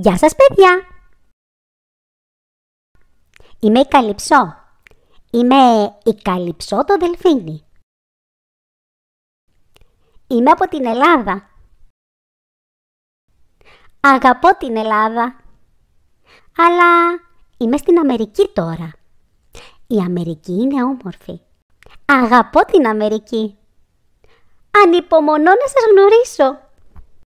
Γεια σας παιδιά! Είμαι η Καλυψό. Είμαι η Καλυψό το Δελφίνι. Είμαι από την Ελλάδα. Αγαπώ την Ελλάδα. Αλλά είμαι στην Αμερική τώρα. Η Αμερική είναι όμορφη. Αγαπώ την Αμερική. Ανυπομονώ να σας γνωρίσω.